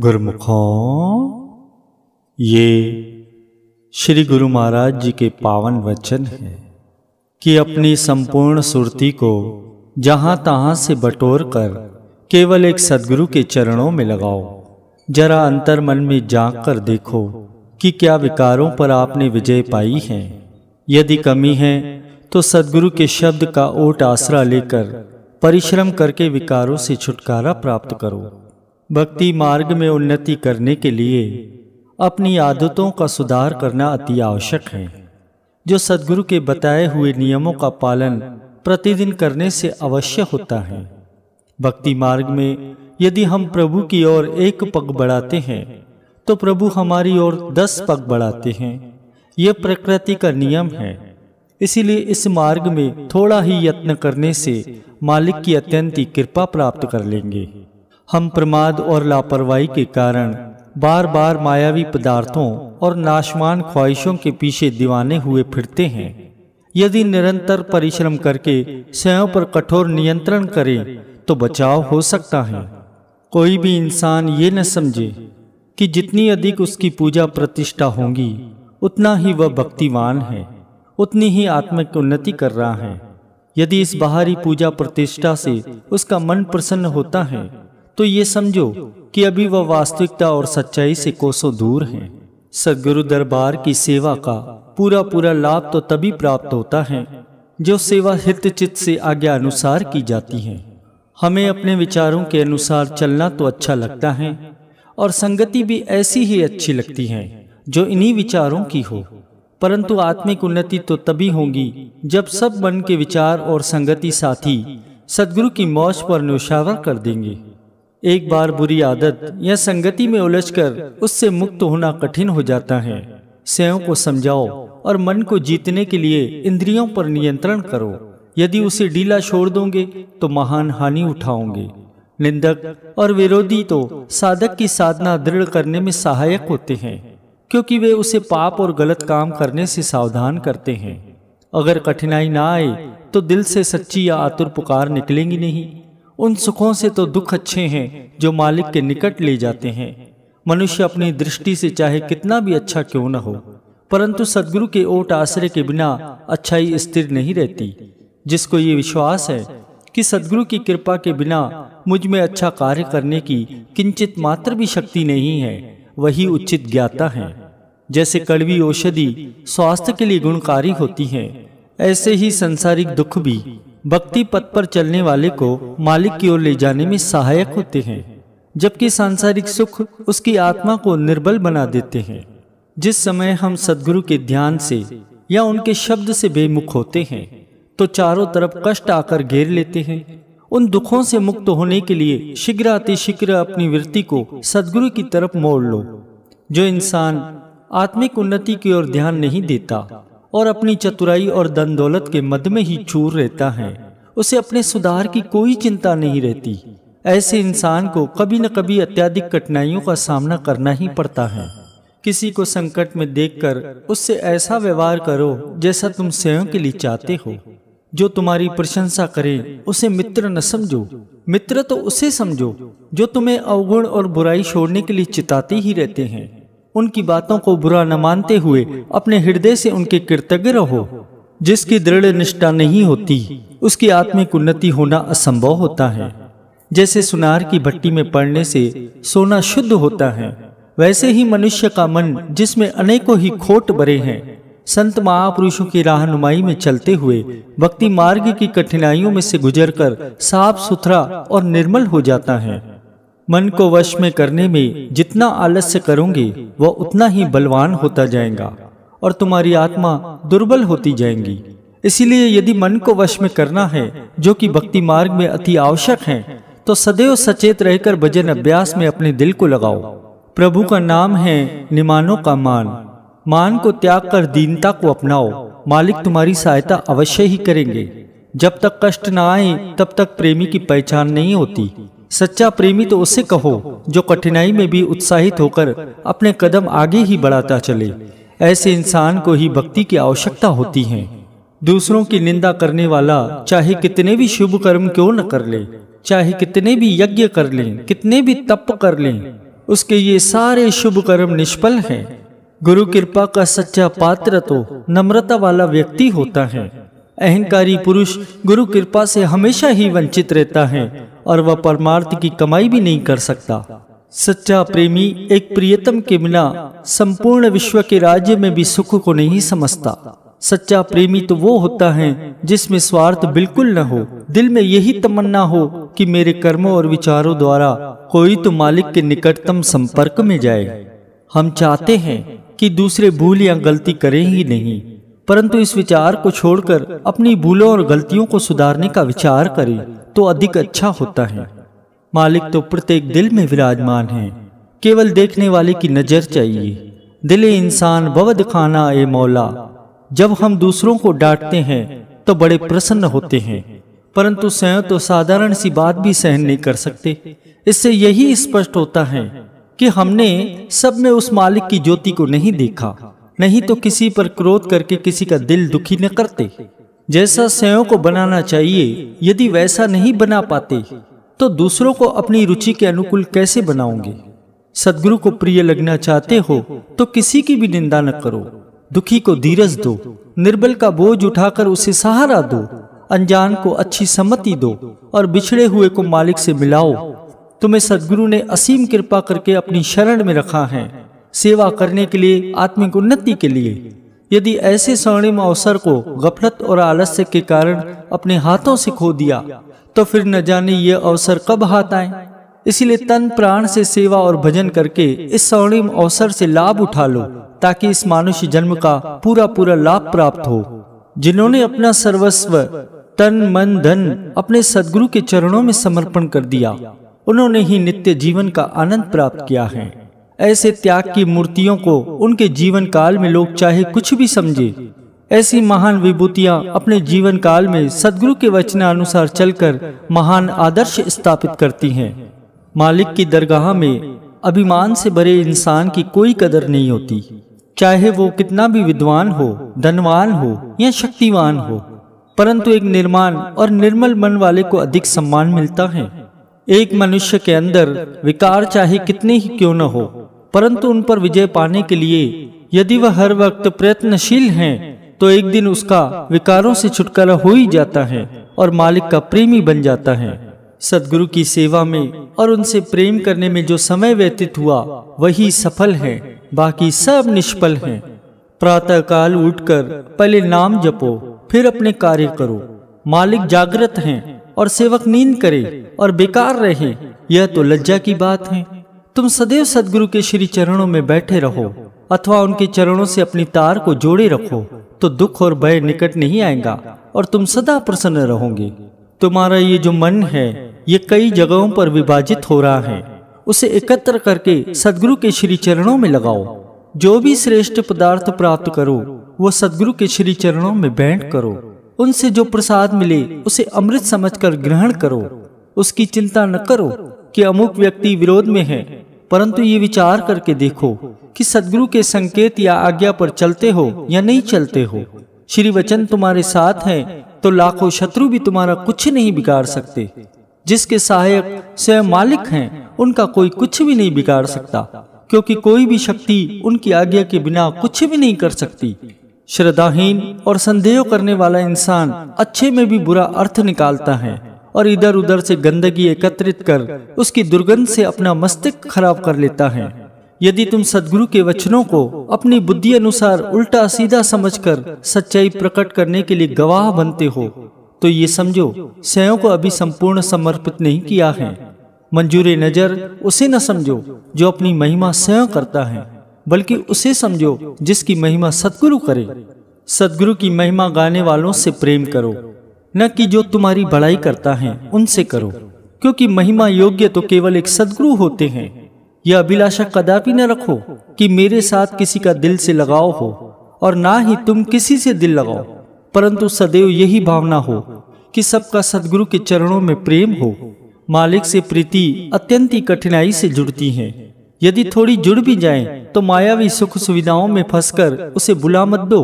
गुरमुखों ये श्री गुरु महाराज जी के पावन वचन है कि अपनी संपूर्ण सुरती को जहां तहां से बटोर कर केवल एक सदगुरु के चरणों में लगाओ जरा अंतर मन में जाग कर देखो कि क्या विकारों पर आपने विजय पाई है यदि कमी है तो सदगुरु के शब्द का ओट आसरा लेकर परिश्रम करके विकारों से छुटकारा प्राप्त करो भक्ति मार्ग में उन्नति करने के लिए अपनी आदतों का सुधार करना अति आवश्यक है जो सदगुरु के बताए हुए नियमों का पालन प्रतिदिन करने से अवश्य होता है भक्ति मार्ग में यदि हम प्रभु की ओर एक पग बढ़ाते हैं तो प्रभु हमारी ओर दस पग बढ़ाते हैं यह प्रकृति का नियम है इसीलिए इस मार्ग में थोड़ा ही यत्न करने से मालिक की अत्यंत कृपा प्राप्त कर लेंगे हम प्रमाद और लापरवाही के कारण बार बार मायावी पदार्थों और नाशवान ख्वाहिशों के पीछे दीवाने हुए फिरते हैं यदि निरंतर परिश्रम करके स्वयं पर कठोर नियंत्रण करें तो बचाव हो सकता है कोई भी इंसान ये न समझे कि जितनी अधिक उसकी पूजा प्रतिष्ठा होगी उतना ही वह भक्तिवान है उतनी ही आत्मिक उन्नति कर रहा है यदि इस बाहरी पूजा प्रतिष्ठा से उसका मन प्रसन्न होता है तो ये समझो कि अभी वह वास्तविकता और सच्चाई से कोसों दूर हैं सदगुरु दरबार की सेवा का पूरा पूरा लाभ तो तभी प्राप्त होता है जो सेवा हित चित से आज्ञा अनुसार की जाती है हमें अपने विचारों के अनुसार चलना तो अच्छा लगता है और संगति भी ऐसी ही अच्छी लगती है जो इन्हीं विचारों की हो परंतु आत्मिक उन्नति तो तभी होगी जब सब मन के विचार और संगति साथी सदगुरु की मौज पर नौशावर कर देंगे एक बार बुरी आदत या संगति में उलझकर उससे मुक्त होना कठिन हो जाता है स्वयं को समझाओ और मन को जीतने के लिए इंद्रियों पर नियंत्रण करो यदि उसे ढीला छोड़ दोगे तो महान हानि उठाओगे निंदक और विरोधी तो साधक की साधना दृढ़ करने में सहायक होते हैं क्योंकि वे उसे पाप और गलत काम करने से सावधान करते हैं अगर कठिनाई ना आए तो दिल से सच्ची या आतुर पुकार निकलेंगी नहीं उन सुखों से तो दुख अच्छे हैं जो मालिक के निकट ले जाते हैं मनुष्य अपनी दृष्टि से चाहे कितना भी अच्छा क्यों न हो परंतु सदगुरु के ओट आश्रय के बिना अच्छाई स्थिर नहीं रहती जिसको ये विश्वास है कि सदगुरु की कृपा के बिना मुझ में अच्छा कार्य करने की किंचित मात्र भी शक्ति नहीं है वही उचित ज्ञाता है जैसे कड़वी औषधि स्वास्थ्य के लिए गुणकारी होती है ऐसे ही संसारिक दुख भी भक्ति पथ पर चलने वाले को मालिक की ओर ले जाने में सहायक होते हैं जबकि सांसारिक सुख उसकी आत्मा को निर्बल बना देते हैं जिस समय हम सदगुरु के ध्यान से या उनके शब्द से बेमुख होते हैं तो चारों तरफ कष्ट आकर घेर लेते हैं उन दुखों से मुक्त होने के लिए शीघ्र अतिशीघ्र अपनी वृत्ति को सदगुरु की तरफ मोड़ लो जो इंसान आत्मिक उन्नति की ओर ध्यान नहीं देता और अपनी चतुराई और दन दौलत के मद में ही चूर रहता है उसे अपने सुधार की कोई चिंता नहीं रहती ऐसे इंसान को कभी न कभी अत्याधिक कठिनाइयों का सामना करना ही पड़ता है किसी को संकट में देखकर उससे ऐसा व्यवहार करो जैसा तुम स्वयं के लिए चाहते हो जो तुम्हारी प्रशंसा करे उसे मित्र न समझो मित्र तो उसे समझो जो तुम्हें अवगुण और बुराई छोड़ने के लिए चिताते ही रहते हैं उनकी बातों को बुरा न मानते हुए अपने हृदय से उनके कृतज्ञ रहो जिसकी दृढ़ निष्ठा नहीं होती उसकी आत्मिक उन्नति होना असंभव होता है जैसे सुनार की भट्टी में पड़ने से सोना शुद्ध होता है वैसे ही मनुष्य का मन जिसमें अनेकों ही खोट भरे हैं संत महापुरुषों की राहनुमाई में चलते हुए भक्ति मार्ग की कठिनाइयों में से गुजरकर साफ सुथरा और निर्मल हो जाता है मन को वश में करने में जितना आलस्य करोगे वह उतना ही बलवान होता जाएगा और तुम्हारी आत्मा दुर्बल होती जाएगी इसीलिए यदि मन को वश में करना है जो कि भक्ति मार्ग में अति आवश्यक है तो सदैव सचेत रहकर भजन अभ्यास में अपने दिल को लगाओ प्रभु का नाम है निमानों का मान मान को त्याग कर दीनता को अपनाओ मालिक तुम्हारी सहायता अवश्य ही करेंगे जब तक कष्ट ना आए तब तक प्रेमी की पहचान नहीं होती सच्चा प्रेमी तो उसे कहो जो कठिनाई में भी उत्साहित होकर अपने कदम आगे ही बढ़ाता चले ऐसे इंसान को ही भक्ति की आवश्यकता होती है दूसरों की निंदा करने वाला चाहे कितने भी शुभ कर्म क्यों न कर ले चाहे कितने भी यज्ञ कर ले कितने भी तप कर ले उसके ये सारे शुभ कर्म निष्फल हैं गुरु कृपा का सच्चा पात्र तो नम्रता वाला व्यक्ति होता है अहंकारी पुरुष गुरु कृपा से हमेशा ही वंचित रहता है और वह परमार्थ की कमाई भी नहीं कर सकता सच्चा प्रेमी एक प्रियतम के बिना संपूर्ण विश्व के राज्य में भी सुख को नहीं समझता सच्चा प्रेमी तो वो होता है जिसमें स्वार्थ बिल्कुल न हो दिल में यही तमन्ना हो कि मेरे कर्मों और विचारों द्वारा कोई तो मालिक के निकटतम संपर्क में जाए हम चाहते हैं कि दूसरे भूल या गलती करें ही नहीं परंतु इस विचार को छोड़कर अपनी भूलों और गलतियों को सुधारने का विचार करें तो अधिक अच्छा होता है मालिक तो प्रत्येक दिल में विराजमान है केवल देखने वाले की नज़र चाहिए दिल इंसान बवद खाना ए मौला जब हम दूसरों को डांटते हैं तो बड़े प्रसन्न होते हैं परंतु स्वयं तो साधारण सी बात भी सहन नहीं कर सकते इससे यही स्पष्ट होता है कि हमने सब में उस मालिक की ज्योति को नहीं देखा नहीं तो किसी पर क्रोध करके किसी का दिल दुखी न करते जैसा स्वयं को बनाना चाहिए यदि वैसा नहीं बना पाते तो दूसरों को अपनी रुचि के अनुकूल कैसे बनाओगे सदगुरु को प्रिय लगना चाहते हो तो किसी की भी निंदा न करो दुखी को धीरज दो निर्बल का बोझ उठाकर उसे सहारा दो अनजान को अच्छी सम्मति दो और बिछड़े हुए को मालिक से मिलाओ तुम्हें सदगुरु ने असीम कृपा करके अपनी शरण में रखा है सेवा करने के लिए आत्मिक उन्नति के लिए यदि ऐसे स्वर्णिम अवसर को गफलत और आलस्य के कारण अपने हाथों से खो दिया तो फिर न जाने ये अवसर कब हाथ आए इसलिए तन प्राण से सेवा और भजन करके इस स्वर्णिम अवसर से लाभ उठा लो ताकि इस मानुष्य जन्म का पूरा पूरा लाभ प्राप्त हो जिन्होंने अपना सर्वस्व तन मन धन अपने सदगुरु के चरणों में समर्पण कर दिया उन्होंने ही नित्य जीवन का आनंद प्राप्त किया है ऐसे त्याग की मूर्तियों को उनके जीवन काल में लोग चाहे कुछ भी समझे ऐसी महान विभूतियां अपने जीवन काल में सदगुरु के वचनानुसार चलकर महान आदर्श स्थापित करती हैं मालिक की दरगाह में अभिमान से भरे इंसान की कोई कदर नहीं होती चाहे वो कितना भी विद्वान हो धनवान हो या शक्तिवान हो परंतु एक निर्माण और निर्मल मन वाले को अधिक सम्मान मिलता है एक मनुष्य के अंदर विकार चाहे कितने ही क्यों न हो परंतु उन पर विजय पाने के लिए यदि वह हर वक्त प्रयत्नशील हैं तो एक दिन उसका विकारों से छुटकारा हो ही जाता है और मालिक का प्रेमी बन जाता है सदगुरु की सेवा में और उनसे प्रेम करने में जो समय व्यतीत हुआ वही सफल है बाकी सब निष्फल है प्रातः काल उठकर पहले नाम जपो फिर अपने कार्य करो मालिक जागृत हैं और सेवक नींद करे और बेकार रहे यह तो लज्जा की बात है तुम सदैव सदगुरु के श्री चरणों में बैठे रहो अथवा उनके चरणों से अपनी तार को जोड़े रखो तो दुख और भय निकट नहीं आएगा और तुम सदा प्रसन्न रहोगे तुम्हारा ये जो मन है ये कई जगहों पर विभाजित हो रहा है उसे एकत्र करके सदगुरु के श्री चरणों में लगाओ जो भी श्रेष्ठ पदार्थ प्राप्त करो वो सदगुरु के श्री चरणों में बैठ करो उनसे जो प्रसाद मिले उसे अमृत समझकर ग्रहण करो उसकी चिंता न करो कि अमुक व्यक्ति विरोध में है परंतु ये विचार करके देखो कि सदगुरु के संकेत या आज्ञा पर चलते हो या नहीं चलते हो श्री वचन तुम्हारे साथ हैं तो लाखों शत्रु भी तुम्हारा कुछ नहीं बिगाड़ सकते जिसके सहायक स्वयं मालिक हैं उनका कोई कुछ भी नहीं बिगाड़ सकता क्योंकि कोई भी शक्ति उनकी आज्ञा के बिना कुछ भी नहीं कर सकती श्रद्धाहीन और संदेह करने वाला इंसान अच्छे में भी बुरा अर्थ निकालता है और इधर उधर से गंदगी एकत्रित कर उसकी दुर्गंध से अपना मस्तिष्क खराब कर लेता है यदि तुम सदगुरु के वचनों को अपनी बुद्धि अनुसार उल्टा सीधा समझकर सच्चाई प्रकट करने के लिए गवाह बनते हो तो ये समझो स्वयं को अभी संपूर्ण समर्पित नहीं किया है मंजूर नजर उसे न समझो जो अपनी महिमा स्वयं करता है बल्कि उसे समझो जिसकी महिमा सदगुरु करे सदगुरु की महिमा गाने वालों से प्रेम करो न कि जो तुम्हारी बड़ाई करता है उनसे करो क्योंकि महिमा योग्य तो केवल एक सदगुरु होते हैं यह अभिलाषा कदापि न रखो कि मेरे साथ किसी का दिल से लगाव हो और ना ही तुम किसी से दिल लगाओ परंतु सदैव यही भावना हो कि सबका सदगुरु के चरणों में प्रेम हो मालिक से प्रीति अत्यंत ही कठिनाई से जुड़ती है यदि थोड़ी जुड़ भी जाए तो मायावी सुख सुविधाओं में फंसकर उसे बुला मत दो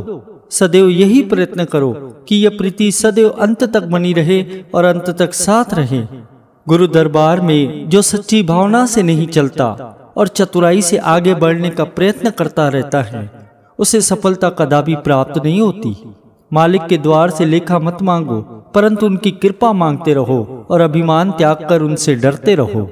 सदैव यही प्रयत्न करो कि यह प्रीति सदैव अंत तक बनी रहे और अंत तक साथ रहे गुरु दरबार में जो सच्ची भावना से नहीं चलता और चतुराई से आगे बढ़ने का प्रयत्न करता रहता है उसे सफलता कदापि प्राप्त नहीं होती मालिक के द्वार से लेखा मत मांगो परंतु उनकी कृपा मांगते रहो और अभिमान त्याग कर उनसे डरते रहो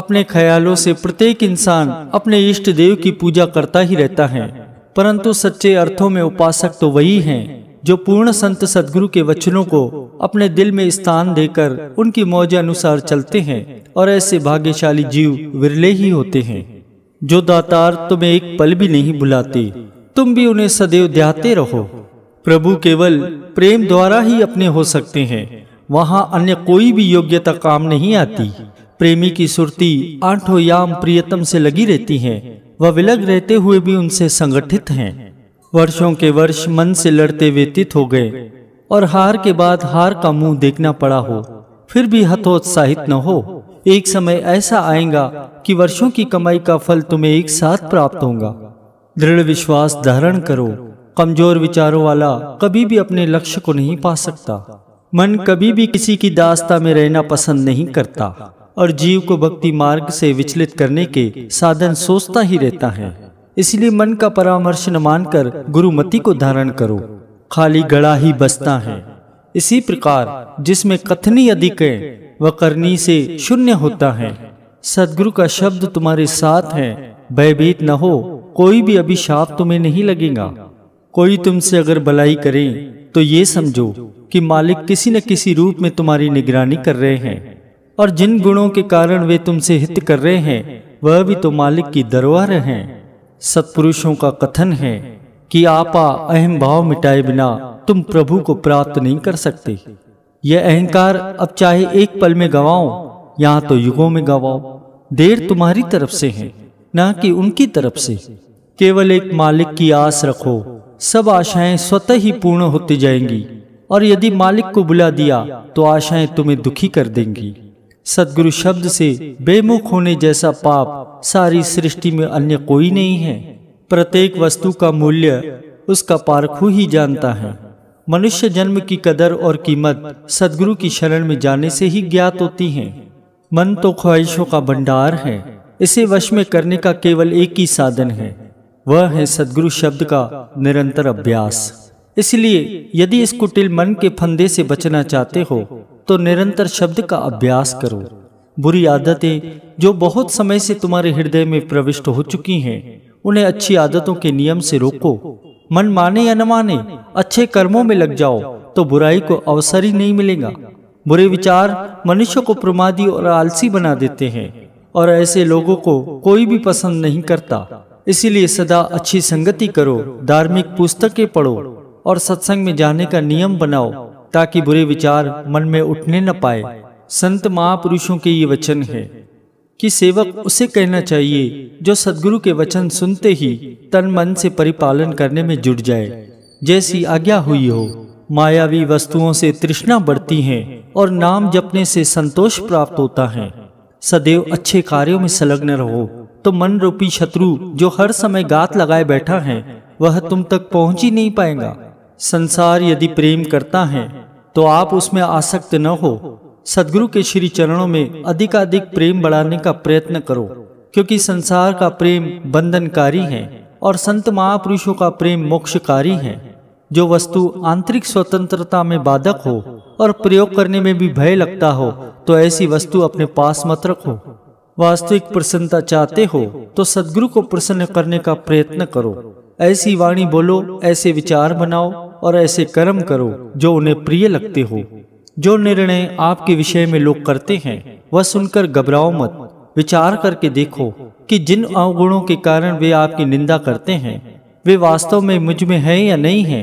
अपने ख्यालों से प्रत्येक इंसान अपने इष्ट देव की पूजा करता ही रहता है परंतु सच्चे अर्थों में उपासक तो वही हैं जो पूर्ण संत सदगुरु के वचनों को अपने दिल में स्थान देकर उनकी मौज अनुसार चलते हैं और ऐसे भाग्यशाली जीव विरले ही होते हैं जो दातार तुम्हें एक पल भी नहीं बुलाते तुम भी उन्हें सदैव ध्याते रहो प्रभु केवल प्रेम द्वारा ही अपने हो सकते हैं वहाँ अन्य कोई भी योग्यता काम नहीं आती प्रेमी की सुरती आठो याम प्रियतम से लगी रहती है वह विलग रहते हुए भी उनसे संगठित हैं वर्षों के वर्ष मन से लड़ते व्यतीत हो गए और हार के बाद हार का मुंह देखना पड़ा हो फिर भी हतोत्साहित न हो एक समय ऐसा आएगा कि वर्षों की कमाई का फल तुम्हें एक साथ प्राप्त होगा दृढ़ विश्वास धारण करो कमजोर विचारों वाला कभी भी अपने लक्ष्य को नहीं पा सकता मन कभी भी किसी की दास्ता में रहना पसंद नहीं करता और जीव को भक्ति मार्ग से विचलित करने के साधन सोचता ही रहता है इसलिए मन का परामर्श न मानकर गुरुमति को धारण करो खाली गड़ा ही बसता है इसी प्रकार जिसमें कथनी अधिक है वह करनी से शून्य होता है सदगुरु का शब्द तुम्हारे साथ है भयभीत न हो कोई भी अभिशाप तुम्हें नहीं लगेगा कोई तुमसे अगर भलाई करे तो ये समझो कि मालिक किसी न किसी रूप में तुम्हारी निगरानी कर रहे हैं और जिन गुणों के कारण वे तुमसे हित कर रहे हैं वह भी तो मालिक की दरबार हैं सत्पुरुषों का कथन है कि आपा अहम भाव मिटाए बिना तुम प्रभु को प्राप्त नहीं कर सकते यह अहंकार अब चाहे एक पल में गवाओ या तो युगों में गवाओ देर तुम्हारी तरफ से है न कि उनकी तरफ से केवल एक मालिक की आस रखो सब आशाएं स्वतः ही पूर्ण होती जाएंगी और यदि मालिक को बुला दिया तो आशाएं तुम्हें दुखी कर देंगी सदगुरु शब्द से बेमुख होने जैसा पाप सारी सृष्टि में अन्य कोई नहीं है प्रत्येक वस्तु का मूल्य उसका पारखू ही जानता है मनुष्य जन्म की कदर और कीमत सदगुरु की शरण में जाने से ही ज्ञात होती है मन तो ख्वाहिशों का भंडार है इसे वश में करने का केवल एक ही साधन है वह है सदगुरु शब्द का निरंतर अभ्यास इसलिए यदि इस कुटिल मन के फंदे से बचना चाहते हो तो निरंतर शब्द का अभ्यास करो बुरी आदतें जो बहुत समय से तुम्हारे हृदय में प्रविष्ट हो चुकी हैं उन्हें अच्छी आदतों के नियम से रोको मन माने या न माने अच्छे कर्मों में लग जाओ तो बुराई को अवसर ही नहीं मिलेगा बुरे विचार मनुष्य को प्रमादी और आलसी बना देते हैं और ऐसे लोगों को कोई भी पसंद नहीं करता इसीलिए सदा अच्छी संगति करो धार्मिक पुस्तकें पढ़ो और सत्संग में जाने का नियम बनाओ ताकि बुरे विचार मन में उठने न पाए संत महापुरुषों के ये वचन है कि सेवक उसे कहना चाहिए जो सदगुरु के वचन सुनते ही तन मन से परिपालन करने में जुट जाए जैसी आज्ञा हुई हो मायावी वस्तुओं से तृष्णा बढ़ती है और नाम जपने से संतोष प्राप्त होता है सदैव अच्छे कार्यों में संलग्न रहो तो मन रूपी शत्रु जो हर समय गात लगाए बैठा है वह तुम तक पहुंच ही नहीं पाएगा संसार यदि प्रेम करता है तो आप उसमें आसक्त न हो सदगुरु के श्री चरणों में अधिकाधिक प्रेम बढ़ाने का प्रयत्न करो क्योंकि संसार का प्रेम बंधनकारी है और संत महापुरुषों का प्रेम मोक्षकारी है जो वस्तु आंतरिक स्वतंत्रता में बाधक हो और प्रयोग करने में भी भय लगता हो तो ऐसी वस्तु अपने पास मत रखो वास्तविक प्रसन्नता चाहते हो तो सदगुरु को प्रसन्न करने का प्रयत्न करो ऐसी वाणी बोलो ऐसे विचार बनाओ और ऐसे कर्म करो जो उन्हें प्रिय लगते हो जो निर्णय आपके विषय में लोग करते हैं वह सुनकर घबराओ मत विचार करके देखो कि जिन अवगुणों के कारण वे आपकी निंदा करते हैं वे वास्तव में मुझ में हैं या नहीं हैं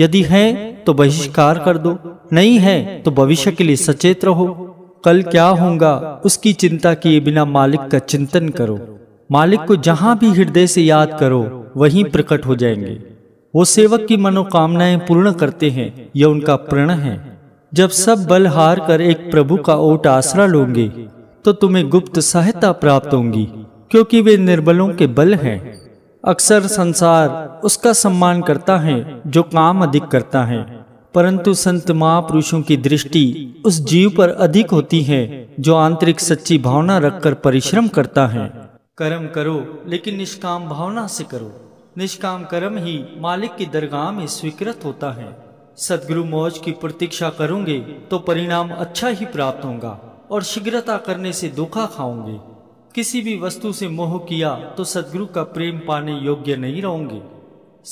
यदि हैं तो बहिष्कार कर दो नहीं है तो भविष्य के लिए सचेत रहो कल क्या होगा उसकी चिंता किए बिना मालिक का चिंतन करो मालिक को जहां भी हृदय से याद करो वहीं प्रकट हो जाएंगे वो सेवक की मनोकामनाएं पूर्ण करते हैं यह उनका प्रण है जब सब बल हार कर एक प्रभु का ओट आसरा लोगे तो तुम्हें गुप्त सहायता प्राप्त होंगी क्योंकि वे निर्बलों के बल हैं अक्सर संसार उसका सम्मान करता है जो काम अधिक करता है परंतु संत महापुरुषों की दृष्टि उस जीव पर अधिक होती है जो आंतरिक सच्ची भावना रखकर परिश्रम करता है कर्म करो लेकिन निष्काम भावना से करो निष्काम कर्म ही मालिक की दरगाह में स्वीकृत होता है सदगुरु मौज की प्रतीक्षा करूंगे तो परिणाम अच्छा ही प्राप्त होगा और शीघ्रता करने से धोखा खाऊंगे किसी भी वस्तु से मोह किया तो सदगुरु का प्रेम पाने योग्य नहीं रहोगे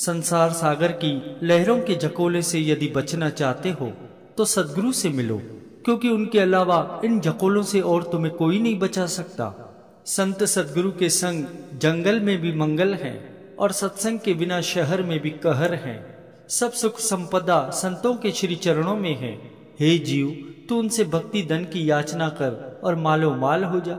संसार सागर की लहरों के झकोले से यदि बचना चाहते हो तो सदगुरु से मिलो क्योंकि उनके अलावा इन झकोलों से और तुम्हें कोई नहीं बचा सकता संत सदगुरु के संग जंगल में भी मंगल है और सत्संग के बिना शहर में भी कहर है सब सुख संपदा संतों के श्री चरणों में है हे जीव तू उनसे भक्ति धन की याचना कर और मालो माल हो जा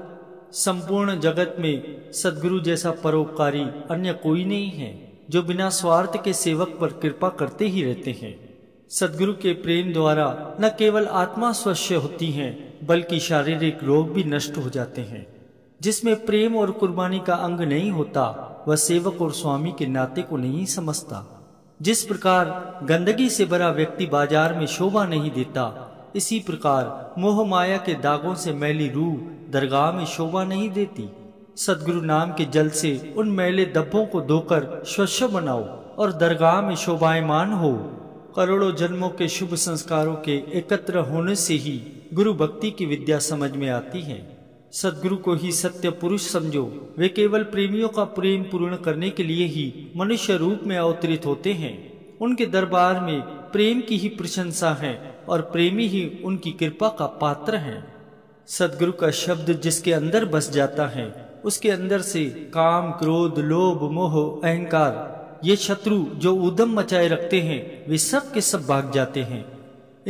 संपूर्ण जगत में सदगुरु जैसा परोपकारी अन्य कोई नहीं है जो बिना स्वार्थ के सेवक पर कृपा करते ही रहते हैं सदगुरु के प्रेम द्वारा न केवल आत्मा स्वच्छ होती है बल्कि शारीरिक रोग भी नष्ट हो जाते हैं जिसमें प्रेम और कुर्बानी का अंग नहीं होता वह सेवक और स्वामी के नाते को नहीं समझता जिस प्रकार गंदगी से भरा व्यक्ति बाजार में शोभा नहीं देता इसी प्रकार मोह माया के दागों से मैली रूह दरगाह में शोभा नहीं देती सदगुरु नाम के जल से उन मैले दब्बों को धोकर स्वच्छ बनाओ और दरगाह में शोभायमान हो करोड़ों जन्मों के शुभ संस्कारों के एकत्र होने से ही गुरु भक्ति की विद्या समझ में आती है सदगुरु को ही सत्य पुरुष समझो वे केवल प्रेमियों का प्रेम पूर्ण करने के लिए ही मनुष्य रूप में अवतरित होते हैं उनके दरबार में प्रेम की ही प्रशंसा है और प्रेमी ही उनकी कृपा का पात्र है सदगुरु का शब्द जिसके अंदर बस जाता है उसके अंदर से काम क्रोध लोभ मोह अहंकार ये शत्रु जो उदम मचाए रखते हैं वे सब के सब भाग जाते हैं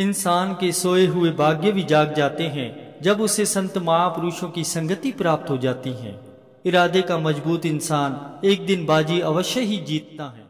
इंसान के सोए हुए भाग्य भी जाग जाते हैं जब उसे संत महापुरुषों की संगति प्राप्त हो जाती है इरादे का मजबूत इंसान एक दिन बाजी अवश्य ही जीतता है